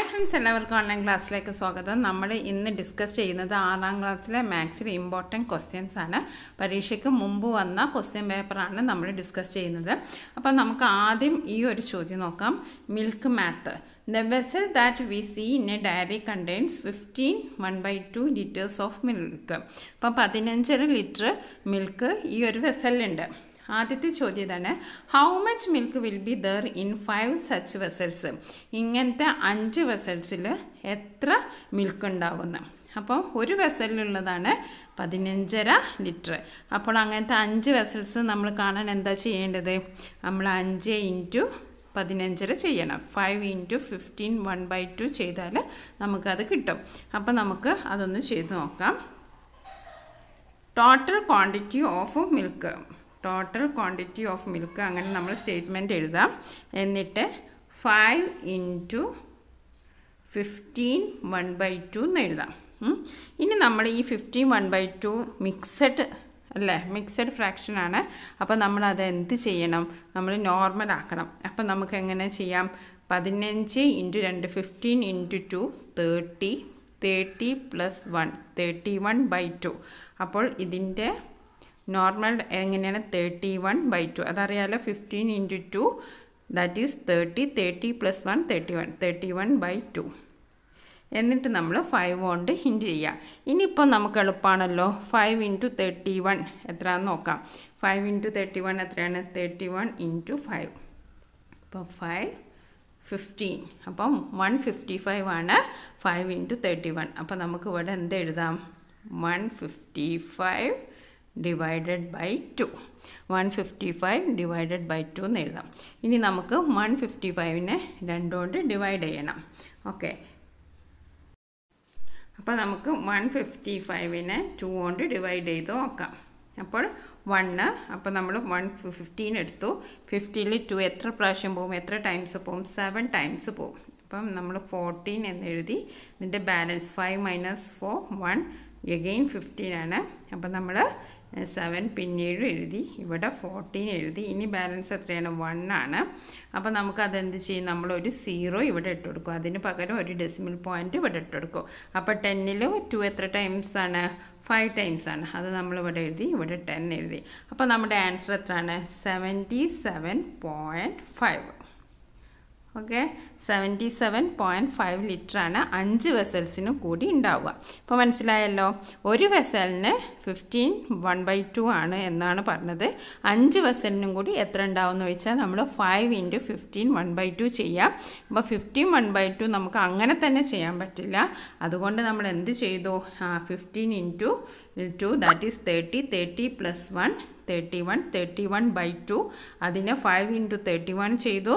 hi friends എല്ലാവർക്കും online ക്ലാസ്സിലേക്ക് സ്വാഗതം നമ്മൾ ഇന്ന് ഡിസ്കസ് ചെയ്യുന്നത് ആറാം ക്ലാസ്സിലെ മാത്സിലെ ഇമ്പോർട്ടൻറ്റ് ക്വസ്റ്റ്യൻസ് ആണ് പരീക്ഷയ്ക്ക് മുമ്പ് വന്ന ക്വസ്റ്റ്യൻ പേപ്പറാണ് നമ്മൾ ഡിസ്കസ് ചെയ്യുന്നത് അപ്പോൾ നമുക്ക് ആദ്യം ഈ ഒരു ചോദ്യം നോക്കാം milk math the vessel that we see in a dairy contains fifteen one by two litres of milk അപ്പോൾ പതിനഞ്ചര ലിറ്റർ മിൽക്ക് ഈ ഒരു വെസലുണ്ട് ആദ്യത്തെ ചോദ്യം ഇതാണ് how much milk will be there in five such vessels ഇങ്ങനത്തെ അഞ്ച് വെസൽസിൽ എത്ര മിൽക്ക് ഉണ്ടാവുന്നു അപ്പോൾ ഒരു വെസലിലുള്ളതാണ് പതിനഞ്ചര ലിറ്റർ അപ്പോൾ അങ്ങനത്തെ അഞ്ച് വെസൽസ് നമ്മൾ കാണാൻ എന്താ ചെയ്യേണ്ടത് നമ്മൾ അഞ്ച് ഇൻറ്റു പതിനഞ്ചര ചെയ്യണം five into fifteen one by two ചെയ്താൽ നമുക്കത് കിട്ടും അപ്പോൾ നമുക്ക് അതൊന്ന് ചെയ്ത് നോക്കാം total quantity of milk total quantity of milk അങ്ങനെ നമ്മൾ സ്റ്റേറ്റ്മെൻറ്റ് എഴുതാം എന്നിട്ട് five into fifteen one by two എന്ന് എഴുതാം ഇനി നമ്മൾ ഈ fifteen one by two mixed അല്ലേ മിക്സഡ് ഫ്രാക്ഷനാണ് അപ്പോൾ നമ്മൾ അത് എന്ത് ചെയ്യണം നമ്മൾ നോർമൽ ആക്കണം അപ്പോൾ നമുക്ക് എങ്ങനെ ചെയ്യാം പതിനഞ്ച് ഇൻറ്റു രണ്ട് fifteen into two thirty thirty plus one thirty one by two അപ്പോൾ ഇതിൻ്റെ നോർമൽ എങ്ങനെയാണ് തേർട്ടി വൺ ബൈ ടു അതറിയാലോ fifteen into two that is thirty thirty plus one thirty one thirty one by two എന്നിട്ട് നമ്മൾ five കൊണ്ട് ഹിൻറ്റ് ചെയ്യുക ഇനിയിപ്പോൾ നമുക്ക് എളുപ്പമാണല്ലോ ഫൈവ് ഇൻറ്റു തേർട്ടി വൺ എത്രയാണെന്ന് നോക്കാം ഫൈവ് ഇൻറ്റു തേർട്ടി വൺ എത്രയാണ് തേർട്ടി വൺ ഇൻറ്റു ഫൈവ് അപ്പോൾ ഫൈവ് ഫിഫ്റ്റീൻ അപ്പം വൺ ഫിഫ്റ്റി ഫൈവ് ആണ് ഫൈവ് ഇൻറ്റു തേർട്ടി വൺ അപ്പം നമുക്ക് ഇവിടെ എന്ത് എഴുതാം one fifty five divided by two one fifty five divided by two എന്ന് എഴുതാം ഇനി നമുക്ക് വൺ ഫിഫ്റ്റി ഫൈവിനെ രണ്ടുകൊണ്ട് ഡിവൈഡ് ചെയ്യണം ഓക്കെ അപ്പോൾ നമുക്ക് വൺ ഫിഫ്റ്റി ഫൈവിനെ ടു കൊണ്ട് ഡിവൈഡ് ചെയ്ത് നോക്കാം അപ്പോൾ വണ്ണ് അപ്പോൾ നമ്മൾ വൺ ഫിഫ്റ്റീൻ എടുത്തു ഫിഫ്റ്റീനിൽ ടു എത്ര പ്രാവശ്യം പോകും എത്ര ടൈംസ് പോകും സെവൻ ടൈംസ് പോകും അപ്പം നമ്മൾ ഫോർട്ടീൻ എന്നെഴുതി ഇതിൻ്റെ balance five minus four one again fifteen ആണ് അപ്പം നമ്മൾ സെവൻ പിന്നീട് എഴുതി ഇവിടെ ഫോർട്ടീൻ എഴുതി ഇനി ബാലൻസ് എത്രയാണ് വൺ ആണ് അപ്പോൾ നമുക്കതെന്ത് ചെയ്യും നമ്മളൊരു സീറോ ഇവിടെ ഇട്ട് കൊടുക്കും അതിന് പകരം ഒരു ഡെസിമൽ പോയിൻ്റ് ഇവിടെ ഇട്ട് കൊടുക്കും അപ്പോൾ ടെന്നിൽ ടു എത്ര ടൈംസ് ആണ് ഫൈവ് ടൈംസ് ആണ് അത് നമ്മളിവിടെ എഴുതി ഇവിടെ ടെൻ എഴുതി അപ്പോൾ നമ്മുടെ ആൻസർ എത്രയാണ് seventy seven point five okay seventy seven point five ലിറ്ററാണ് അഞ്ച് വെസൽസിനും കൂടി ഉണ്ടാവുക അപ്പോൾ മനസ്സിലായല്ലോ ഒരു വെസലിന് ഫിഫ്റ്റീൻ വൺ ബൈ ടു ആണ് എന്നാണ് പറഞ്ഞത് അഞ്ച് വെസലിനും കൂടി എത്ര ഉണ്ടാവുമെന്ന് ചോദിച്ചാൽ നമ്മൾ five into fifteen one by two ചെയ്യാം അപ്പോൾ ഫിഫ്റ്റീൻ വൺ ബൈ ടു നമുക്ക് അങ്ങനെ തന്നെ ചെയ്യാൻ പറ്റില്ല അതുകൊണ്ട് നമ്മൾ എന്ത് ചെയ്തു fifteen into two that is thirty thirty plus one thirty one thirty one by two അതിനെ ഫൈവ് ഇൻറ്റു തേർട്ടി വൺ ചെയ്തു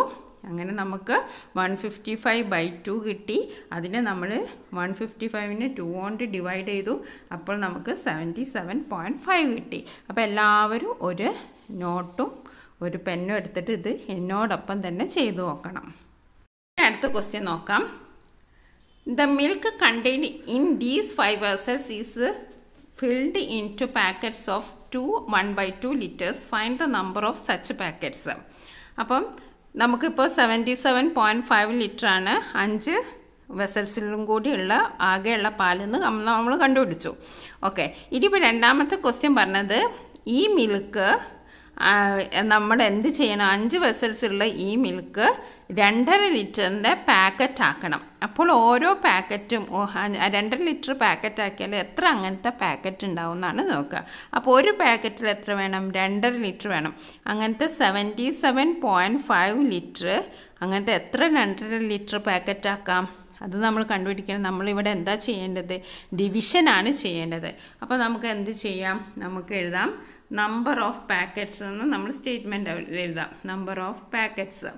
അങ്ങനെ നമുക്ക് one fifty five by two കിട്ടി അതിനെ നമ്മൾ വൺ ഫിഫ്റ്റി ഫൈവിനെ ടു കൊണ്ട് ഡിവൈഡ് ചെയ്തു അപ്പോൾ നമുക്ക് സെവൻറ്റി സെവൻ പോയിൻറ്റ് ഫൈവ് കിട്ടി അപ്പോൾ എല്ലാവരും ഒരു നോട്ടും ഒരു പെന്നും എടുത്തിട്ട് ഇത് എന്നോടൊപ്പം തന്നെ ചെയ്തു നോക്കണം അടുത്ത ക്വസ്റ്റ്യൻ നോക്കാം the milk contained in these five vessels is filled in two packets of two one by two litres find the number of such packets അപ്പം നമുക്കിപ്പോൾ സെവൻറ്റി സെവൻ പോയിൻറ്റ് ഫൈവ് ലിറ്ററാണ് അഞ്ച് വെസൽസിലും കൂടിയുള്ള ആകെയുള്ള പാലെന്ന് നമ്മൾ കണ്ടുപിടിച്ചു ഓക്കെ ഇനിയിപ്പോൾ രണ്ടാമത്തെ ക്വസ്റ്റ്യൻ പറഞ്ഞത് ഈ മിൽക്ക് നമ്മൾ എന്ത് ചെയ്യണം അഞ്ച് വെസൽസുള്ള ഈ മിൽക്ക് രണ്ടര ലിറ്ററിൻ്റെ പാക്കറ്റ് ആക്കണം അപ്പോൾ ഓരോ പാക്കറ്റും രണ്ടര ലിറ്റർ പാക്കറ്റ് ആക്കിയാൽ എത്ര അങ്ങനത്തെ പാക്കറ്റ് ഉണ്ടാവും എന്നാണ് നോക്കുക അപ്പോൾ ഒരു പാക്കറ്റിൽ എത്ര വേണം രണ്ടര ലിറ്റർ വേണം അങ്ങനത്തെ seventy seven point five litre അങ്ങനത്തെ എത്ര രണ്ടര ലിറ്റർ പാക്കറ്റ് ആക്കാം അത് നമ്മൾ കണ്ടുപിടിക്കണം നമ്മളിവിടെ എന്താ ചെയ്യേണ്ടത് ഡിവിഷനാണ് ചെയ്യേണ്ടത് അപ്പോൾ നമുക്ക് എന്ത് ചെയ്യാം നമുക്ക് എഴുതാം നമ്പർ ഓഫ് പാക്കറ്റ്സ് എന്ന് നമ്മൾ സ്റ്റേറ്റ്മെൻ്റ് എഴുതാം number of packets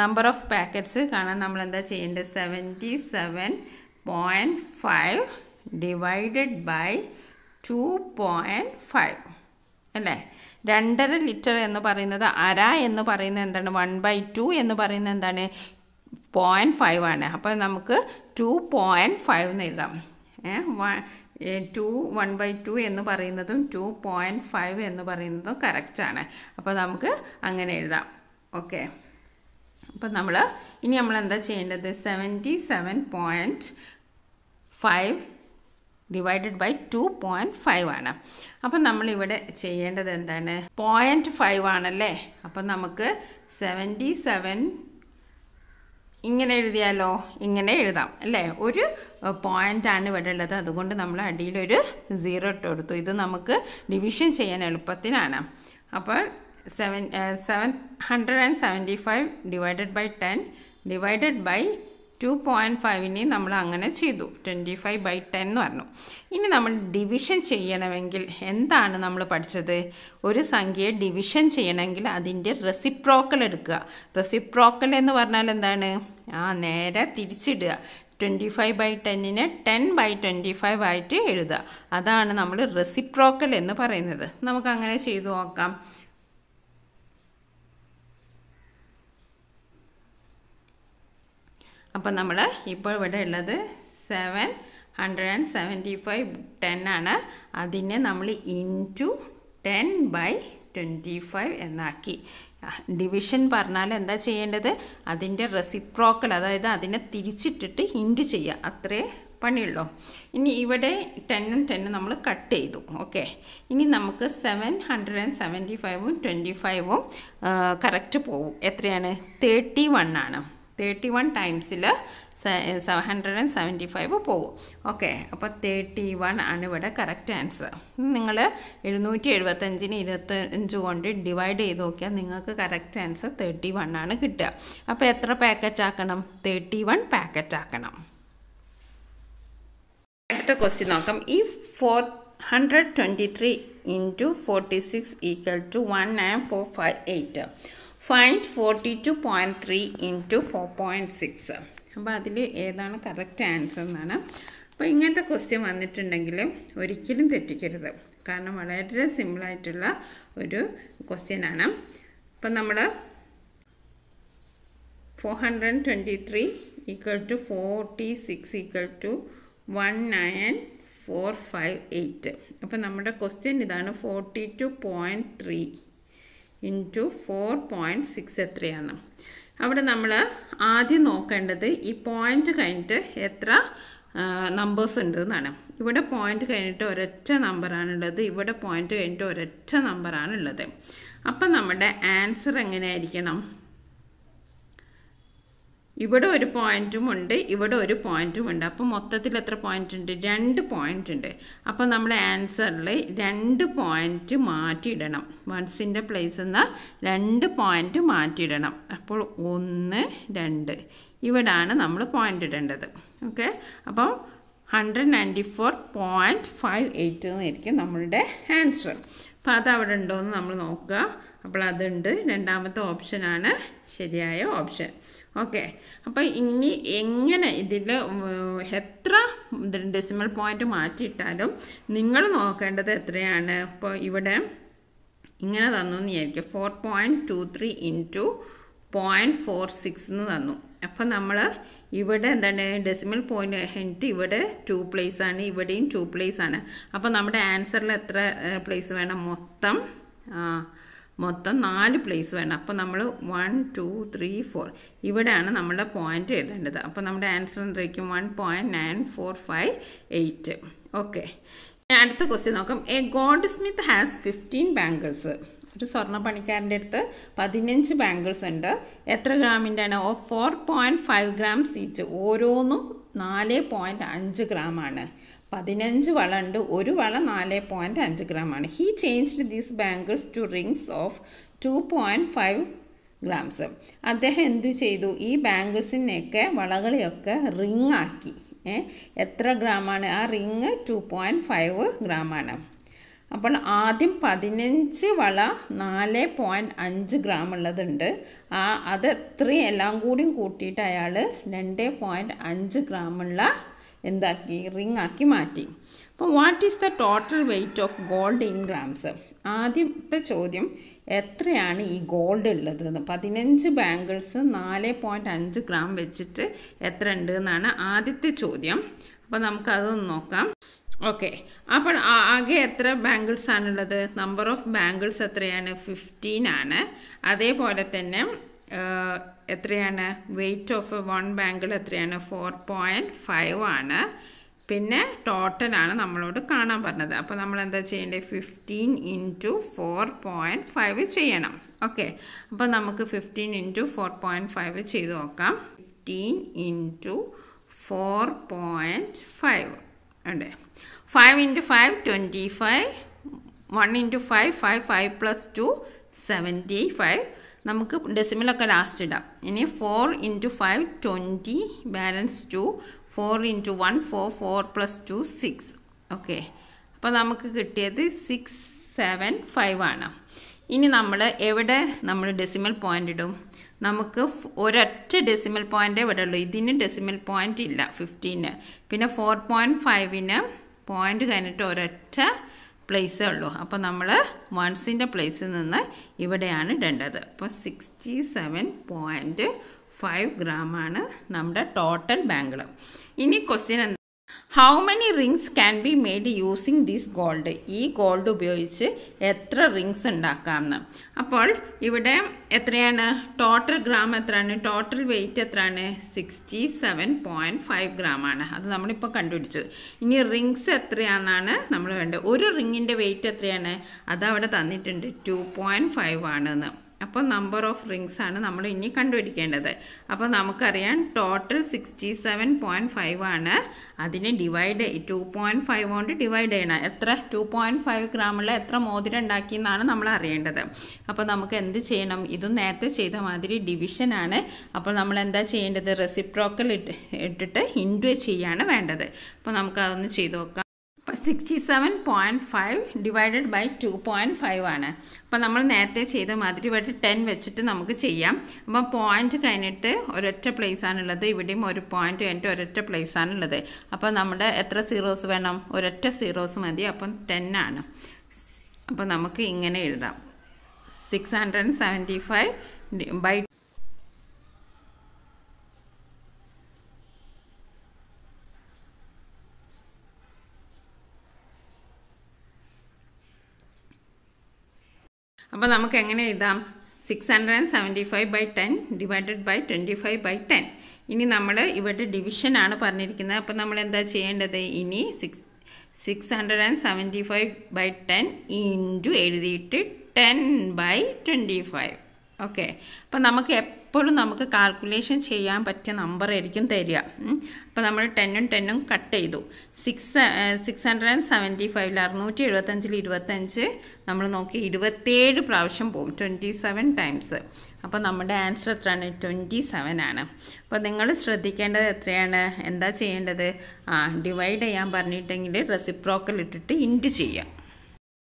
number of packets കാണാൻ നമ്മൾ എന്താ ചെയ്യേണ്ടത് seventy seven point five divided by two point five അല്ലേ രണ്ടര ലിറ്റർ എന്ന് പറയുന്നത് അര എന്ന് പറയുന്നത് എന്താണ് വൺ ബൈ ടു എന്ന് പറയുന്നത് എന്താണ് പോയിൻറ്റ് ഫൈവ് ആണ് അപ്പോൾ നമുക്ക് ടു പോയിൻറ്റ് ഫൈവ് എന്ന് എഴുതാം a one two one by two എന്ന് പറയുന്നതും ടു പോയിൻറ്റ് ഫൈവ് എന്ന് പറയുന്നതും കറക്റ്റാണ് അപ്പോൾ നമുക്ക് അങ്ങനെ എഴുതാം ഓക്കെ അപ്പം നമ്മൾ ഇനി നമ്മൾ എന്താ ചെയ്യേണ്ടത് seventy seven point five divided by two point five ആണ് അപ്പം നമ്മളിവിടെ ചെയ്യേണ്ടത് എന്താണ് പോയിൻറ്റ് ഫൈവ് ആണല്ലേ അപ്പം നമുക്ക് സെവൻറ്റി സെവൻ ഇങ്ങനെ എഴുതിയാലോ ഇങ്ങനെ എഴുതാം അല്ലേ ഒരു പോയിൻ്റാണ് ഇവിടെ ഉള്ളത് അതുകൊണ്ട് നമ്മൾ അടിയിലൊരു സീറോ ഇട്ട് കൊടുത്തു ഇത് നമുക്ക് ഡിവിഷൻ ചെയ്യാൻ എളുപ്പത്തിനാണ് അപ്പോൾ seven seven hundred and seventy five divided by ten divided by two point ഫൈവിനെ നമ്മൾ അങ്ങനെ ചെയ്തു ട്വൻറ്റി ഫൈവ് ബൈ ടെൻ എന്ന് പറഞ്ഞു ഇനി നമ്മൾ ഡിവിഷൻ ചെയ്യണമെങ്കിൽ എന്താണ് നമ്മൾ പഠിച്ചത് ഒരു സംഖ്യയെ ഡിവിഷൻ ചെയ്യണമെങ്കിൽ അതിൻ്റെ റെസിപ്രോക്കൽ എടുക്കുക റെസിപ്രോക്കൽ എന്ന് പറഞ്ഞാൽ എന്താണ് ആ നേരെ തിരിച്ചിടുക ട്വൻറ്റി ഫൈവ് ബൈ ടെന്നിന് ടെൻ ബൈ ട്വൻറ്റി ഫൈവ് ആയിട്ട് എഴുതുക അതാണ് നമ്മൾ റെസിപ്രോക്കൽ എന്ന് പറയുന്നത് നമുക്കങ്ങനെ ചെയ്തു നോക്കാം അപ്പം നമ്മൾ ഇപ്പോൾ ഇവിടെ ഉള്ളത് seven hundred and seventy five ten ആണ് അതിനെ നമ്മൾ into ten by twenty five എന്നാക്കി ഡിവിഷൻ പറഞ്ഞാൽ എന്താ ചെയ്യേണ്ടത് അതിൻ്റെ റെസിപ്രോക്കൽ അതായത് അതിനെ തിരിച്ചിട്ടിട്ട് ഇൻറ്റു ചെയ്യുക അത്രേ പണിയുള്ളൂ ഇനി ഇവിടെ ടെന്നും ടെന്നും നമ്മൾ കട്ട് ചെയ്തു ഓക്കെ ഇനി നമുക്ക് സെവൻ ഹൺഡ്രഡ് ആൻഡ് സെവൻറ്റി ഫൈവും ട്വൻറ്റി ഫൈവും കറക്റ്റ് പോവും എത്രയാണ് തേർട്ടി വൺ ആണ് തേർട്ടി വൺ ടൈംസിൽ seven hundred and seventy five പോവും ഓക്കെ അപ്പോൾ തേർട്ടി വൺ ആണ് ഇവിടെ കറക്റ്റ് ആൻസർ നിങ്ങൾ എഴുന്നൂറ്റി എഴുപത്തഞ്ചിന് ഇരുപത്തഞ്ച് കൊണ്ട് ഡിവൈഡ് ചെയ്ത് നോക്കിയാൽ നിങ്ങൾക്ക് കറക്റ്റ് ആൻസർ തേർട്ടി വൺ ആണ് കിട്ടുക അപ്പോൾ എത്ര പാക്കറ്റ് ആക്കണം തേർട്ടി വൺ പാക്കറ്റ് ആക്കണം അടുത്ത ക്വസ്റ്റ്യൻ നോക്കാം ഈ four hundred twenty three into forty six equal to one nine four five eight find forty two point three into four point six അപ്പോൾ അതിൽ ഏതാണ് കറക്റ്റ് ആൻസർ എന്നാണ് അപ്പോൾ ഇങ്ങനത്തെ ക്വസ്റ്റ്യൻ വന്നിട്ടുണ്ടെങ്കിൽ ഒരിക്കലും തെറ്റിക്കരുത് കാരണം വളരെ സിമ്പിളായിട്ടുള്ള ഒരു ക്വസ്റ്റ്യനാണ് അപ്പം നമ്മൾ four hundred twenty three equal to forty six equal to one nine four five eight അപ്പം നമ്മുടെ ക്വസ്റ്റ്യൻ ഇതാണ് forty two point three into four point six എത്രയാണ് അവിടെ നമ്മൾ ആദ്യം നോക്കേണ്ടത് ഈ പോയിൻ്റ് കഴിഞ്ഞിട്ട് എത്ര നമ്പേഴ്സ് ഉണ്ട് എന്നാണ് ഇവിടെ പോയിൻ്റ് കഴിഞ്ഞിട്ട് ഒരൊറ്റ നമ്പറാണുള്ളത് ഇവിടെ പോയിൻ്റ് കഴിഞ്ഞിട്ട് ഒരൊറ്റ നമ്പറാണുള്ളത് അപ്പം നമ്മുടെ ആൻസർ എങ്ങനെയായിരിക്കണം ഇവിടെ ഒരു പോയിന്റും ഉണ്ട് ഇവിടെ ഒരു പോയിന്റും ഉണ്ട് അപ്പോൾ മൊത്തത്തിൽ എത്ര പോയിന്റ് ഉണ്ട് രണ്ട് പോയിന്റ് ഉണ്ട് അപ്പോൾ നമ്മൾ ആൻസറിൽ രണ്ട് പോയിന്റ് മാറ്റിയിടണം വൺസിൻ്റെ പ്ലേസ് എന്ന രണ്ട് പോയിന്റ് മാറ്റിയിടണം അപ്പോൾ ഒന്ന് രണ്ട് ഇവിടാണ് നമ്മൾ പോയിന്റ് ഇടേണ്ടത് ഓക്കെ അപ്പോൾ hundred ninety four point five eight എന്നായിരിക്കും നമ്മളുടെ ആൻസർ അപ്പോൾ അത് അവിടെ ഉണ്ടോ എന്ന് നമ്മൾ നോക്കുക അപ്പോൾ അതുണ്ട് രണ്ടാമത്തെ ഓപ്ഷനാണ് ശരിയായ ഓപ്ഷൻ ഓക്കെ അപ്പോൾ ഇനി എങ്ങനെ ഇതിൽ എത്ര ഡെസിമൽ പോയിന്റ് മാറ്റിയിട്ടാലും നിങ്ങൾ നോക്കേണ്ടത് എത്രയാണ് ഇപ്പോൾ ഇവിടെ ഇങ്ങനെ തന്നു എന്ന് വിചാരിക്കും four point two three into point four six എന്ന് തന്നു അപ്പം നമ്മൾ ഇവിടെ എന്താണ് ഡെസിമൽ പോയിന്റ് ഹെൻറ്റ് ഇവിടെ ടു പ്ലേസ് ആണ് ഇവിടെയും ടു പ്ലേസ് ആണ് അപ്പം നമ്മുടെ ആൻസറിൽ എത്ര പ്ലേസ് വേണം മൊത്തം മൊത്തം നാല് പ്ലേസ് വേണം അപ്പോൾ നമ്മൾ വൺ ടു ത്രീ ഫോർ ഇവിടെയാണ് നമ്മുടെ പോയിൻ്റ് എഴുതേണ്ടത് അപ്പോൾ നമ്മുടെ ആൻസർ എന്തായിരിക്കും one point nine four five eight okay ഞാൻ അടുത്ത ക്വസ്റ്റ്യൻ നോക്കാം a goldsmith has fifteen bangles ഒരു സ്വർണ്ണ പണിക്കാരൻ്റെ അടുത്ത് പതിനഞ്ച് ബാങ്കിൾസ് ഉണ്ട് എത്ര ഗ്രാമിൻ്റെ ആണ് of four point five grams each ഓരോന്നും നാല് പോയിൻറ്റ് അഞ്ച് ഗ്രാമാണ് പതിനഞ്ച് വള ഉണ്ട് ഒരു വള നാല് പോയിൻറ്റ് അഞ്ച് ഗ്രാമാണ് he changed these bangles to rings of two point five grams അദ്ദേഹം എന്തു ചെയ്തു ഈ ബാങ്കിൾസിനെയൊക്കെ വളകളെയൊക്കെ റിങ് ആക്കി എത്ര ഗ്രാമാണ് ആ റിങ് ടു പോയിൻറ്റ് ഫൈവ് ഗ്രാമാണ് അപ്പോൾ ആദ്യം പതിനഞ്ച് വള നാല് പോയിൻറ്റ് അഞ്ച് ഗ്രാം ഉള്ളതുണ്ട് ആ അത് എത്രയും എല്ലാം കൂടിയും കൂട്ടിയിട്ട് അയാൾ രണ്ട് പോയിൻറ്റ് അഞ്ച് ഗ്രാമുള്ള എന്താക്കി റിംഗ് ആക്കി മാറ്റി അപ്പോൾ what is the total weight of gold in grams ആദ്യത്തെ ചോദ്യം എത്രയാണ് ഈ ഗോൾഡ് ഉള്ളത് പതിനഞ്ച് ബാങ്കിൾസ് നാല് പോയിൻറ്റ് അഞ്ച് ഗ്രാം വെച്ചിട്ട് എത്ര ഉണ്ട് എന്നാണ് ആദ്യത്തെ ചോദ്യം അപ്പോൾ നമുക്കതൊന്ന് നോക്കാം ഓക്കെ അപ്പോൾ ആകെ എത്ര ബാങ്കിൾസ് ആണുള്ളത് നമ്പർ ഓഫ് ബാങ്കിൾസ് എത്രയാണ് ഫിഫ്റ്റീൻ ആണ് അതേപോലെ തന്നെ എത്രയാണ് വെയിറ്റ് ഓഫ് വൺ ബാങ്കിൾ എത്രയാണ് ഫോർ പോയിൻറ്റ് ഫൈവ് ആണ് പിന്നെ ടോട്ടലാണ് നമ്മളോട് കാണാൻ പറഞ്ഞത് അപ്പോൾ നമ്മൾ എന്താ ചെയ്യേണ്ടത് fifteen into four point five ചെയ്യണം ഓക്കെ അപ്പോൾ നമുക്ക് fifteen into four point five ചെയ്ത് നോക്കാം fifteen into four point five അതെ five into five twenty five one into five five five plus two seventy five നമുക്ക് ഡെസിമലൊക്കെ ലാസ്റ്റ് ഇടാം ഇനി four into five twenty balance two four into one four four plus two six okay അപ്പോൾ നമുക്ക് കിട്ടിയത് six seven five ആണ് ഇനി നമ്മൾ എവിടെ നമ്മൾ ഡെസിമൽ പോയിൻ്റ് ഇടും നമുക്ക് ഒരൊറ്റ ഡെസിമൽ പോയിൻ്റ് എവിടെ ഉള്ളൂ ഇതിന് ഡെസിമൽ പോയിൻ്റ് ഇല്ല ഫിഫ്റ്റീന് പിന്നെ ഫോർ പോയിൻറ്റ് ഫൈവിന് പോയിൻ്റ് കഴിഞ്ഞിട്ട് ഒരൊറ്റ പ്ലേസേ ഉള്ളൂ അപ്പോൾ നമ്മൾ വൺസിൻ്റെ പ്ലേസിൽ നിന്ന് ഇവിടെയാണ് ഇടേണ്ടത് അപ്പോൾ സിക്സ്റ്റി സെവൻ പോയിൻറ്റ് ഫൈവ് ഗ്രാമാണ് നമ്മുടെ ടോട്ടൽ ബാങ്കിൾ ഇനി ക്വസ്റ്റ്യൻ എന്താ how many rings can be made using this gold ഈ ഗോൾഡ് ഉപയോഗിച്ച് എത്ര റിങ്സ് ഉണ്ടാക്കാമെന്ന് അപ്പോൾ ഇവിടെ എത്രയാണ് ടോട്ടൽ ഗ്രാം എത്രയാണ് ടോട്ടൽ വെയ്റ്റ് എത്രയാണ് സിക്സ്റ്റി സെവൻ പോയിൻറ്റ് ഫൈവ് ഗ്രാമാണ് അത് നമ്മളിപ്പോൾ കണ്ടുപിടിച്ചു ഇനി റിങ്സ് എത്രയാണെന്നാണ് നമ്മൾ വേണ്ടത് ഒരു റിങ്ങിൻ്റെ വെയ്റ്റ് എത്രയാണ് അത് അവിടെ തന്നിട്ടുണ്ട് ടു പോയിൻറ്റ് ഫൈവ് ആണെന്ന് അപ്പോൾ നമ്പർ ഓഫ് റിങ്സ് ആണ് നമ്മൾ ഇനി കണ്ടുപിടിക്കേണ്ടത് അപ്പോൾ നമുക്കറിയാം total sixty seven point five ആണ് അതിനെ ഡിവൈഡ് ടു പോയിൻറ്റ് ഫൈവ് കൊണ്ട് ഡിവൈഡ് ചെയ്യണം എത്ര ടു പോയിൻറ്റ് ഫൈവ് ഗ്രാമുള്ള എത്ര മോതിരം ഉണ്ടാക്കി എന്നാണ് നമ്മൾ അറിയേണ്ടത് അപ്പോൾ നമുക്ക് എന്ത് ചെയ്യണം ഇതും നേരത്തെ ചെയ്ത മാതിരി ഡിവിഷനാണ് അപ്പോൾ നമ്മൾ എന്താ ചെയ്യേണ്ടത് റെസിപ്രോക്കൽ ഇട്ട് ഇട്ടിട്ട് ഇൻറ്റു ചെയ്യാണ് വേണ്ടത് അപ്പോൾ നമുക്കതൊന്ന് ചെയ്ത് നോക്കാം sixty seven point five divided by two point five ആണ് അപ്പോൾ നമ്മൾ നേരത്തെ ചെയ്ത മാതിരി ഇവിടെ ടെൻ വെച്ചിട്ട് നമുക്ക് ചെയ്യാം അപ്പോൾ പോയിൻറ്റ് കഴിഞ്ഞിട്ട് ഒരൊറ്റ പ്ലേസ് ആണുള്ളത് ഇവിടെയും ഒരു പോയിൻറ്റ് കഴിഞ്ഞിട്ട് ഒരൊറ്റ പ്ലേസ് ആണുള്ളത് അപ്പോൾ നമ്മുടെ എത്ര സീറോസ് വേണം ഒരൊറ്റ സീറോസ് മതി അപ്പം ടെൻ ആണ് അപ്പോൾ നമുക്ക് ഇങ്ങനെ എഴുതാം six hundred and seventy five by അപ്പോൾ നമുക്ക് എങ്ങനെ എഴുതാം six hundred and seventy five by ten divided by twenty five by ten ഇനി നമ്മൾ ഇവിടെ ഡിവിഷനാണ് പറഞ്ഞിരിക്കുന്നത് അപ്പോൾ നമ്മൾ എന്താ ചെയ്യേണ്ടത് ഇനി six six hundred and seventy five by ten into എഴുതിയിട്ട് ten by twenty five okay അപ്പോൾ നമുക്ക് എപ്പോൾ എപ്പോഴും നമുക്ക് കാൽക്കുലേഷൻ ചെയ്യാൻ പറ്റിയ നമ്പർ ആയിരിക്കും തരിക അപ്പോൾ നമ്മൾ ടെന്നും ടെന്നും കട്ട് ചെയ്തു six six hundred and seventy ഫൈവിൽ അറുന്നൂറ്റി എഴുപത്തഞ്ചിൽ ഇരുപത്തഞ്ച് നമ്മൾ നോക്കി ഇരുപത്തേഴ് പ്രാവശ്യം പോകും ട്വൻറ്റി സെവൻ ടൈംസ് അപ്പോൾ നമ്മുടെ ആൻസർ എത്രയാണ് ട്വൻറ്റി സെവൻ ആണ് അപ്പോൾ നിങ്ങൾ ശ്രദ്ധിക്കേണ്ടത് എത്രയാണ് എന്താ ചെയ്യേണ്ടത് ആ ഡിവൈഡ് ചെയ്യാൻ പറഞ്ഞിട്ടെങ്കിൽ റെസിപ്രോക്കൽ ഇട്ടിട്ട് ഇൻറ്റ് ചെയ്യാം